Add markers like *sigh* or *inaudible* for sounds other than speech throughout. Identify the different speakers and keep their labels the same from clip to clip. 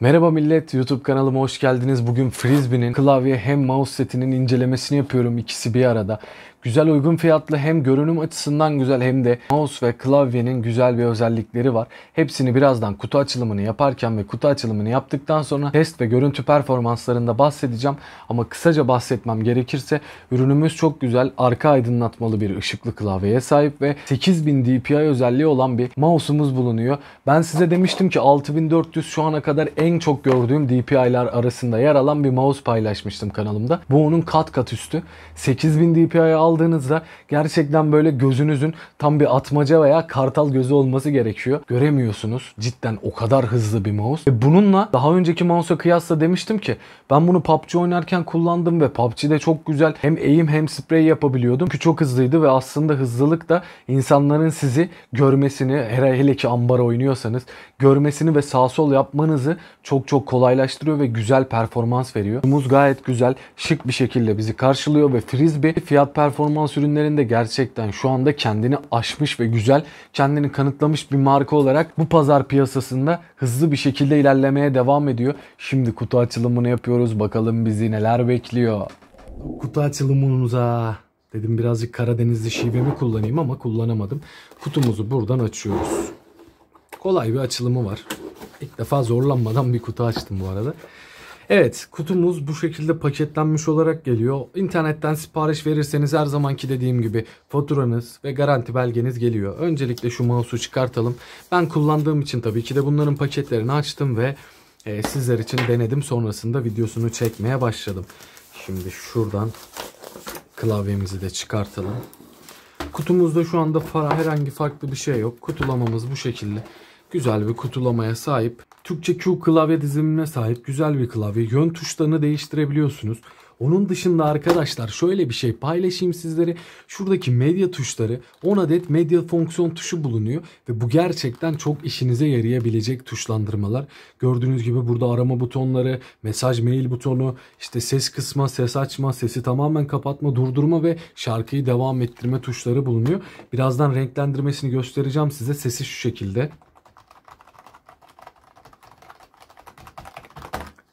Speaker 1: Merhaba millet, YouTube kanalıma hoş geldiniz. Bugün Frisbee'nin klavye hem mouse setinin incelemesini yapıyorum ikisi bir arada. Güzel uygun fiyatlı hem görünüm açısından güzel hem de mouse ve klavyenin güzel bir özellikleri var. Hepsini birazdan kutu açılımını yaparken ve kutu açılımını yaptıktan sonra test ve görüntü performanslarında bahsedeceğim. Ama kısaca bahsetmem gerekirse ürünümüz çok güzel arka aydınlatmalı bir ışıklı klavyeye sahip ve 8000 DPI özelliği olan bir mouse'umuz bulunuyor. Ben size demiştim ki 6400 şu ana kadar en çok gördüğüm DPI'lar arasında yer alan bir mouse paylaşmıştım kanalımda. Bu onun kat kat üstü. 8000 DPI'ye aldım aldığınızda gerçekten böyle gözünüzün tam bir atmaca veya kartal gözü olması gerekiyor. Göremiyorsunuz. Cidden o kadar hızlı bir mouse. Ve bununla daha önceki mouse'a kıyasla demiştim ki ben bunu PUBG oynarken kullandım ve PUBG'de çok güzel hem eğim hem sprey yapabiliyordum. Çünkü çok hızlıydı ve aslında hızlılık da insanların sizi görmesini hele, hele ki ambar oynuyorsanız görmesini ve sağ sol yapmanızı çok çok kolaylaştırıyor ve güzel performans veriyor. Muz gayet güzel şık bir şekilde bizi karşılıyor ve frisbee fiyat performansı performans ürünlerinde gerçekten şu anda kendini aşmış ve güzel, kendini kanıtlamış bir marka olarak bu pazar piyasasında hızlı bir şekilde ilerlemeye devam ediyor. Şimdi kutu açılımını yapıyoruz. Bakalım bizi neler bekliyor. Kutu açılımımıza dedim birazcık Karadenizli şivemi kullanayım ama kullanamadım. Kutumuzu buradan açıyoruz. Kolay bir açılımı var. İlk defa zorlanmadan bir kutu açtım bu arada. Evet kutumuz bu şekilde paketlenmiş olarak geliyor. İnternetten sipariş verirseniz her zamanki dediğim gibi faturanız ve garanti belgeniz geliyor. Öncelikle şu mouse'u çıkartalım. Ben kullandığım için tabii ki de bunların paketlerini açtım ve e, sizler için denedim. Sonrasında videosunu çekmeye başladım. Şimdi şuradan klavyemizi de çıkartalım. Kutumuzda şu anda herhangi farklı bir şey yok. Kutulamamız bu şekilde güzel bir kutulamaya sahip. Türkçe Q klavye dizimine sahip güzel bir klavye. Yön tuşlarını değiştirebiliyorsunuz. Onun dışında arkadaşlar şöyle bir şey paylaşayım sizlere. Şuradaki medya tuşları 10 adet medya fonksiyon tuşu bulunuyor. Ve bu gerçekten çok işinize yarayabilecek tuşlandırmalar. Gördüğünüz gibi burada arama butonları, mesaj mail butonu, işte ses kısma, ses açma, sesi tamamen kapatma, durdurma ve şarkıyı devam ettirme tuşları bulunuyor. Birazdan renklendirmesini göstereceğim size. Sesi şu şekilde.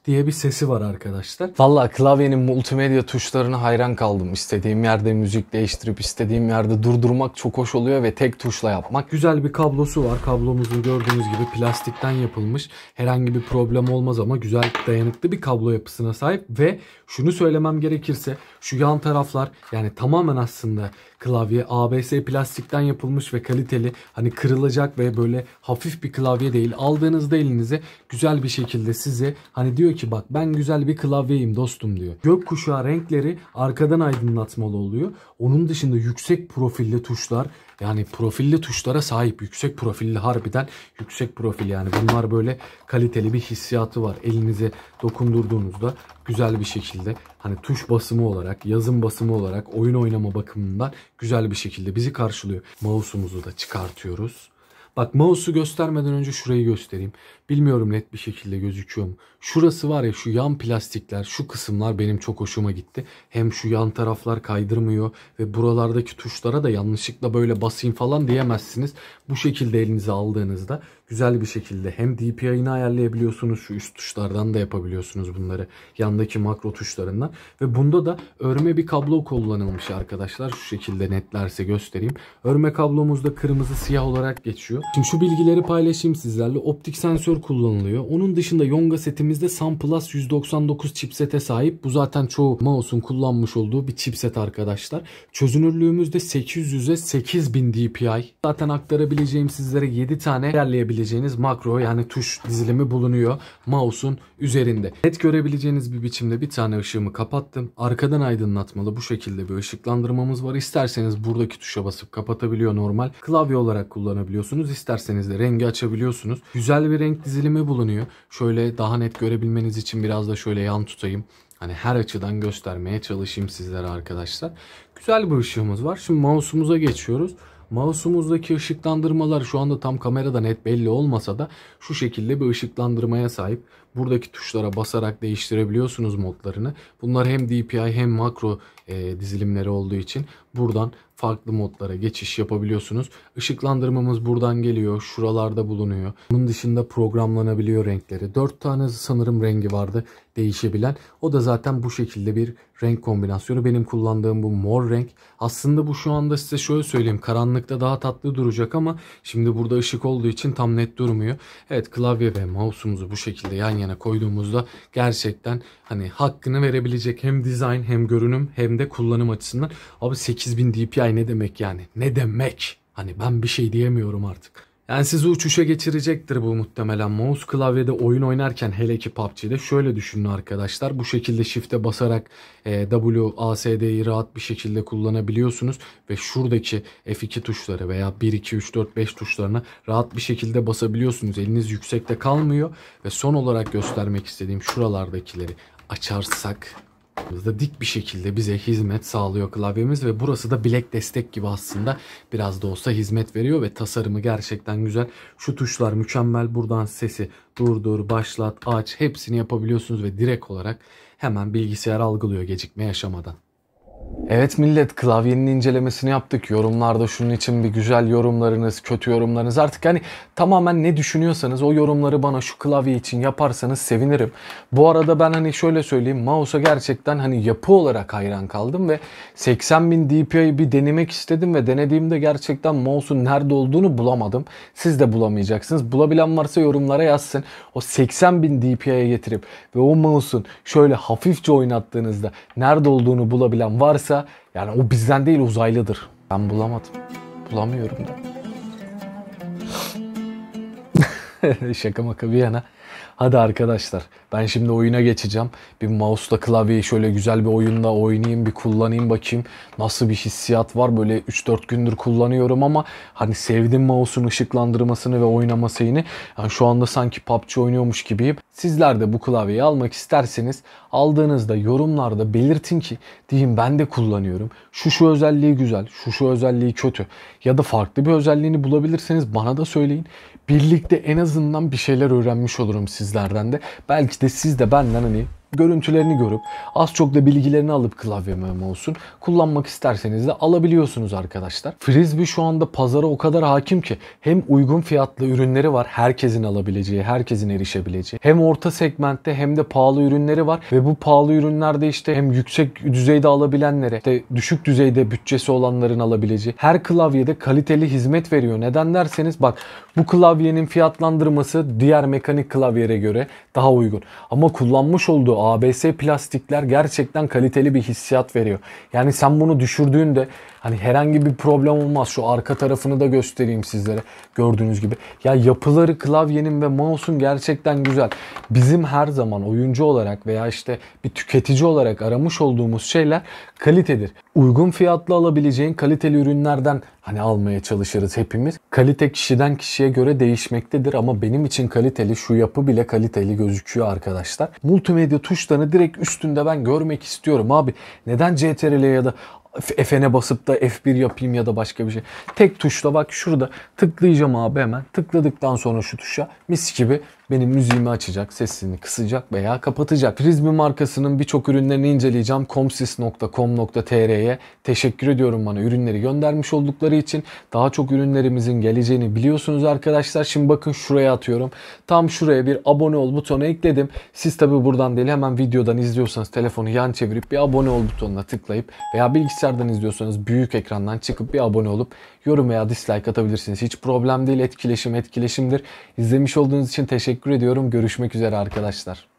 Speaker 1: diye bir sesi var arkadaşlar. Valla klavyenin multimedya tuşlarına hayran kaldım. İstediğim yerde müzik değiştirip istediğim yerde durdurmak çok hoş oluyor ve tek tuşla yapmak. Güzel bir kablosu var. Kablomuzun gördüğünüz gibi plastikten yapılmış. Herhangi bir problem olmaz ama güzel dayanıklı bir kablo yapısına sahip ve şunu söylemem gerekirse şu yan taraflar yani tamamen aslında klavye ABS plastikten yapılmış ve kaliteli hani kırılacak ve böyle hafif bir klavye değil. Aldığınızda elinize güzel bir şekilde size hani diyor diyor ki bak ben güzel bir klavyeyim dostum diyor. Gökkuşağı renkleri arkadan aydınlatmalı oluyor. Onun dışında yüksek profilli tuşlar yani profilli tuşlara sahip. Yüksek profilli harbiden yüksek profil yani. Bunlar böyle kaliteli bir hissiyatı var. Elinize dokundurduğunuzda güzel bir şekilde hani tuş basımı olarak, yazım basımı olarak, oyun oynama bakımından güzel bir şekilde bizi karşılıyor. Mouse'umuzu da çıkartıyoruz. Bak mouse'u göstermeden önce şurayı göstereyim. Bilmiyorum net bir şekilde gözüküyor mu? Şurası var ya şu yan plastikler, şu kısımlar benim çok hoşuma gitti. Hem şu yan taraflar kaydırmıyor ve buralardaki tuşlara da yanlışlıkla böyle basayım falan diyemezsiniz. Bu şekilde elinize aldığınızda güzel bir şekilde hem DPI'ını ayarlayabiliyorsunuz. Şu üst tuşlardan da yapabiliyorsunuz bunları. Yandaki makro tuşlarından. Ve bunda da örme bir kablo kullanılmış arkadaşlar. Şu şekilde netlerse göstereyim. Örme kablomuz da kırmızı siyah olarak geçiyor. Şimdi şu bilgileri paylaşayım sizlerle. Optik sensör kullanılıyor. Onun dışında Yonga setimizde SunPlus 199 chipsete sahip. Bu zaten çoğu mouse'un kullanmış olduğu bir chipset arkadaşlar. Çözünürlüğümüzde 800'e 8000 DPI. Zaten aktarabileceğim sizlere 7 tane ayarlayabileceğim görebileceğiniz makro yani tuş dizilimi bulunuyor mouse'un üzerinde. Net görebileceğiniz bir biçimde bir tane ışığımı kapattım. Arkadan aydınlatmalı bu şekilde bir ışıklandırmamız var. İsterseniz buradaki tuşa basıp kapatabiliyor normal. Klavye olarak kullanabiliyorsunuz. İsterseniz de rengi açabiliyorsunuz. Güzel bir renk dizilimi bulunuyor. Şöyle daha net görebilmeniz için biraz da şöyle yan tutayım. Hani her açıdan göstermeye çalışayım sizlere arkadaşlar. Güzel bir ışığımız var. Şimdi mouse'umuza geçiyoruz. Mouse'umuzdaki ışıklandırmalar şu anda tam kamerada net belli olmasa da şu şekilde bir ışıklandırmaya sahip. Buradaki tuşlara basarak değiştirebiliyorsunuz modlarını. Bunlar hem DPI hem makro e, dizilimleri olduğu için buradan farklı modlara geçiş yapabiliyorsunuz. Işıklandırmamız buradan geliyor. Şuralarda bulunuyor. Bunun dışında programlanabiliyor renkleri. 4 tane sanırım rengi vardı değişebilen. O da zaten bu şekilde bir renk kombinasyonu. Benim kullandığım bu mor renk. Aslında bu şu anda size şöyle söyleyeyim. Karanlıkta daha tatlı duracak ama şimdi burada ışık olduğu için tam net durmuyor. Evet klavye ve mouse'umuzu bu şekilde yani yana koyduğumuzda gerçekten hani hakkını verebilecek hem dizayn hem görünüm hem de kullanım açısından. Abi 8000 DPI ne demek yani? Ne demek? Hani ben bir şey diyemiyorum artık. Yani sizi uçuşa geçirecektir bu muhtemelen. Mouse klavyede oyun oynarken hele ki PUBG'de şöyle düşünün arkadaşlar. Bu şekilde shift'e basarak e, W, A, S, D'yi rahat bir şekilde kullanabiliyorsunuz. Ve şuradaki F2 tuşları veya 1, 2, 3, 4, 5 tuşlarını rahat bir şekilde basabiliyorsunuz. Eliniz yüksekte kalmıyor. Ve son olarak göstermek istediğim şuralardakileri açarsak baktığımızda dik bir şekilde bize hizmet sağlıyor klavyemiz ve burası da bilek destek gibi aslında biraz da olsa hizmet veriyor ve tasarımı gerçekten güzel. Şu tuşlar mükemmel. Buradan sesi durdur, başlat, aç hepsini yapabiliyorsunuz ve direkt olarak hemen bilgisayar algılıyor gecikme yaşamadan. Evet millet klavyenin incelemesini yaptık. Yorumlarda şunun için bir güzel yorumlarınız, kötü yorumlarınız artık hani tamamen ne düşünüyorsanız o yorumları bana şu klavye için yaparsanız sevinirim. Bu arada ben hani şöyle söyleyeyim mouse'a gerçekten hani yapı olarak hayran kaldım ve 80.000 DPI'yi bir denemek istedim ve denediğimde gerçekten mouse'un nerede olduğunu bulamadım. Siz de bulamayacaksınız. Bulabilen varsa yorumlara yazsın. O 80.000 DPI'ye getirip ve o mouse'un şöyle hafifçe oynattığınızda nerede olduğunu bulabilen varsa varsa yani o bizden değil uzaylıdır. Ben bulamadım. Bulamıyorum da. *laughs* Şaka maka bir yana. Hadi arkadaşlar ben şimdi oyuna geçeceğim. Bir mouse'la klavyeyi şöyle güzel bir oyunda oynayayım bir kullanayım bakayım. Nasıl bir hissiyat var böyle 3-4 gündür kullanıyorum ama hani sevdim mouse'un ışıklandırmasını ve oynamasını. Yani şu anda sanki PUBG oynuyormuş gibiyim. Sizler de bu klavyeyi almak isterseniz aldığınızda yorumlarda belirtin ki diyeyim ben de kullanıyorum. Şu şu özelliği güzel, şu şu özelliği kötü ya da farklı bir özelliğini bulabilirseniz bana da söyleyin. Birlikte en azından bir şeyler öğrenmiş olurum siz sizlerden de. Belki de siz de benden hani görüntülerini görüp az çok da bilgilerini alıp klavye meme olsun kullanmak isterseniz de alabiliyorsunuz arkadaşlar. Frisbee şu anda pazara o kadar hakim ki hem uygun fiyatlı ürünleri var herkesin alabileceği, herkesin erişebileceği. Hem orta segmentte hem de pahalı ürünleri var ve bu pahalı ürünlerde işte hem yüksek düzeyde alabilenlere, de düşük düzeyde bütçesi olanların alabileceği her klavyede kaliteli hizmet veriyor. Neden derseniz bak bu klavyenin fiyatlandırması diğer mekanik klavyere göre daha uygun. Ama kullanmış olduğu ABS plastikler gerçekten kaliteli bir hissiyat veriyor. Yani sen bunu düşürdüğünde Hani herhangi bir problem olmaz. Şu arka tarafını da göstereyim sizlere. Gördüğünüz gibi. Ya yapıları klavyenin ve mouse'un gerçekten güzel. Bizim her zaman oyuncu olarak veya işte bir tüketici olarak aramış olduğumuz şeyler kalitedir. Uygun fiyatla alabileceğin kaliteli ürünlerden hani almaya çalışırız hepimiz. Kalite kişiden kişiye göre değişmektedir ama benim için kaliteli şu yapı bile kaliteli gözüküyor arkadaşlar. Multimedya tuşlarını direkt üstünde ben görmek istiyorum abi. Neden CTRL ya da F'ne basıp da F1 yapayım ya da başka bir şey. Tek tuşla bak şurada tıklayacağım abi hemen. Tıkladıktan sonra şu tuşa mis gibi benim müziğimi açacak, sesini kısacak veya kapatacak. Prizmi markasının birçok ürünlerini inceleyeceğim. Comsys.com.tr'ye teşekkür ediyorum bana ürünleri göndermiş oldukları için. Daha çok ürünlerimizin geleceğini biliyorsunuz arkadaşlar. Şimdi bakın şuraya atıyorum. Tam şuraya bir abone ol butonu ekledim. Siz tabi buradan değil hemen videodan izliyorsanız telefonu yan çevirip bir abone ol butonuna tıklayıp veya bilgisayar bilgisayardan izliyorsanız büyük ekrandan çıkıp bir abone olup yorum veya dislike atabilirsiniz. Hiç problem değil etkileşim etkileşimdir. İzlemiş olduğunuz için teşekkür ediyorum. Görüşmek üzere arkadaşlar.